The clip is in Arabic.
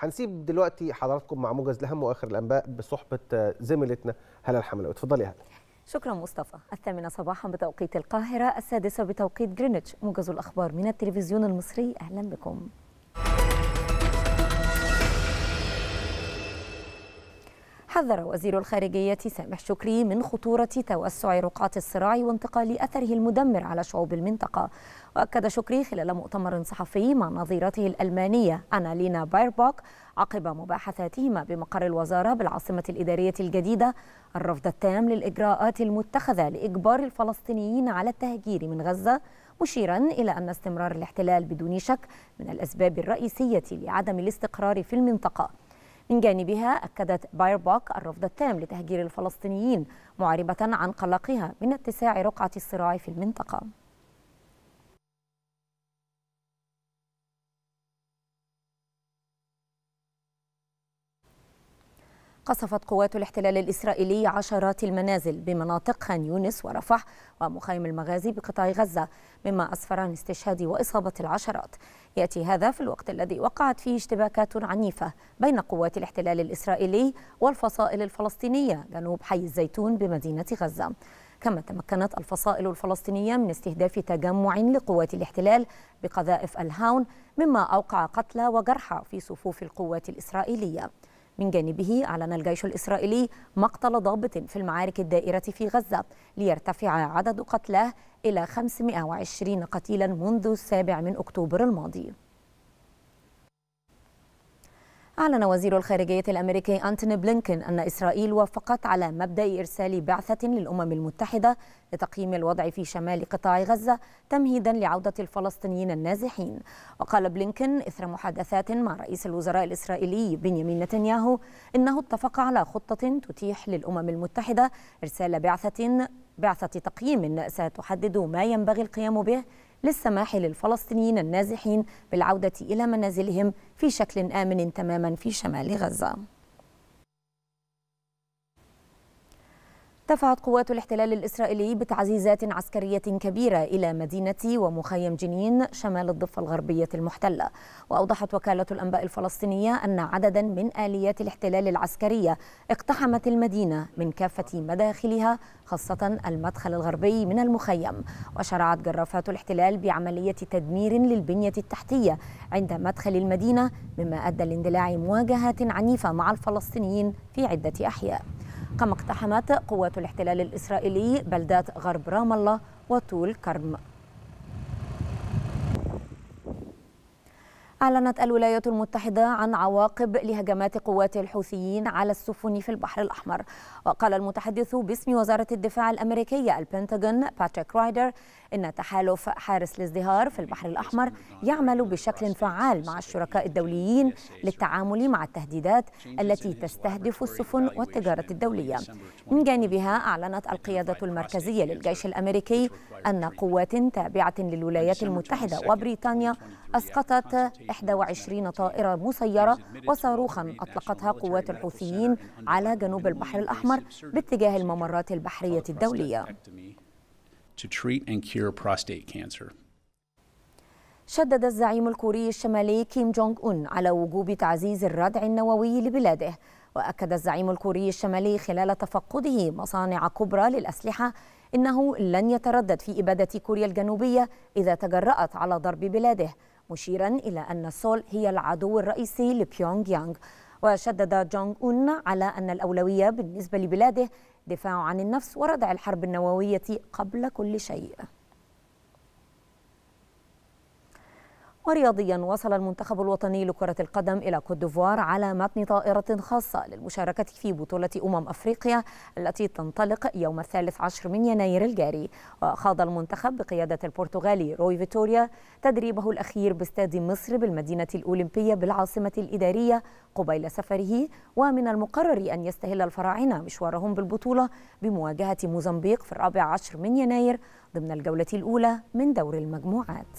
هنسيب دلوقتي حضراتكم مع موجز لهم واخر الانباء بصحبه آه، زميلتنا هلا الحملاوي اتفضلي يا شكرا مصطفى الثامنة صباحا بتوقيت القاهرة السادسة بتوقيت جرينتش موجز الأخبار من التلفزيون المصري أهلا بكم حذر وزير الخارجية سامح شكري من خطورة توسع رقعة الصراع وانتقال أثره المدمر على شعوب المنطقة وأكد شكري خلال مؤتمر صحفي مع نظيرته الألمانية أنالينا بايربوك عقب مباحثاتهما بمقر الوزارة بالعاصمة الإدارية الجديدة الرفض التام للإجراءات المتخذة لإجبار الفلسطينيين على التهجير من غزة مشيرا إلى أن استمرار الاحتلال بدون شك من الأسباب الرئيسية لعدم الاستقرار في المنطقة من جانبها أكدت بايرباك الرفض التام لتهجير الفلسطينيين معربة عن قلقها من اتساع رقعة الصراع في المنطقة قصفت قوات الاحتلال الإسرائيلي عشرات المنازل بمناطق خان يونس ورفح ومخيم المغازي بقطاع غزة مما أسفر عن استشهاد وإصابة العشرات يأتي هذا في الوقت الذي وقعت فيه اشتباكات عنيفة بين قوات الاحتلال الإسرائيلي والفصائل الفلسطينية جنوب حي الزيتون بمدينة غزة كما تمكنت الفصائل الفلسطينية من استهداف تجمع لقوات الاحتلال بقذائف الهاون مما أوقع قتلى وجرحى في صفوف القوات الإسرائيلية من جانبه أعلن الجيش الإسرائيلي مقتل ضابط في المعارك الدائرة في غزة ليرتفع عدد قتلاه إلى 520 قتيلا منذ السابع من أكتوبر الماضي أعلن وزير الخارجية الأمريكي أنتوني بلينكن أن إسرائيل وافقت على مبدأ إرسال بعثة للأمم المتحدة لتقييم الوضع في شمال قطاع غزة تمهيدا لعودة الفلسطينيين النازحين وقال بلينكن إثر محادثات مع رئيس الوزراء الإسرائيلي بنيامين نتنياهو إنه اتفق على خطة تتيح للأمم المتحدة إرسال بعثة بعثة تقييم ستحدد ما ينبغي القيام به للسماح للفلسطينيين النازحين بالعودة إلى منازلهم في شكل آمن تماما في شمال غزة دفعت قوات الاحتلال الإسرائيلي بتعزيزات عسكرية كبيرة إلى مدينة ومخيم جنين شمال الضفة الغربية المحتلة وأوضحت وكالة الأنباء الفلسطينية أن عددا من آليات الاحتلال العسكرية اقتحمت المدينة من كافة مداخلها خاصة المدخل الغربي من المخيم وشرعت جرافات الاحتلال بعملية تدمير للبنية التحتية عند مدخل المدينة مما أدى لاندلاع مواجهات عنيفة مع الفلسطينيين في عدة أحياء كما اقتحمت قوات الاحتلال الإسرائيلي بلدات غرب رام الله وطول كرم أعلنت الولايات المتحدة عن عواقب لهجمات قوات الحوثيين على السفن في البحر الأحمر وقال المتحدث باسم وزارة الدفاع الأمريكية البنتاغون باتريك رايدر إن تحالف حارس الازدهار في البحر الأحمر يعمل بشكل فعال مع الشركاء الدوليين للتعامل مع التهديدات التي تستهدف السفن والتجارة الدولية من جانبها أعلنت القيادة المركزية للجيش الأمريكي أن قوات تابعة للولايات المتحدة وبريطانيا أسقطت 21 طائرة مسيرة وصاروخا أطلقتها قوات الحوثيين على جنوب البحر الأحمر باتجاه الممرات البحرية الدولية شدد الزعيم الكوري الشمالي كيم جونغ أون على وجوب تعزيز الردع النووي لبلاده وأكد الزعيم الكوري الشمالي خلال تفقده مصانع كبرى للأسلحة إنه لن يتردد في إبادة كوريا الجنوبية إذا تجرأت على ضرب بلاده مشيرا إلى أن سول هي العدو الرئيسي لبيونغ يانغ وشدد جونغ أون على أن الأولوية بالنسبة لبلاده دفاع عن النفس وردع الحرب النووية قبل كل شيء ورياضيا وصل المنتخب الوطني لكرة القدم إلى كوت ديفوار على متن طائرة خاصة للمشاركة في بطولة أمم أفريقيا التي تنطلق يوم الثالث عشر من يناير الجاري وخاض المنتخب بقيادة البرتغالي روي فيتوريا تدريبه الأخير باستاد مصر بالمدينة الأولمبية بالعاصمة الإدارية قبيل سفره ومن المقرر أن يستهل الفراعنة مشوارهم بالبطولة بمواجهة موزمبيق في الرابع عشر من يناير ضمن الجولة الأولى من دور المجموعات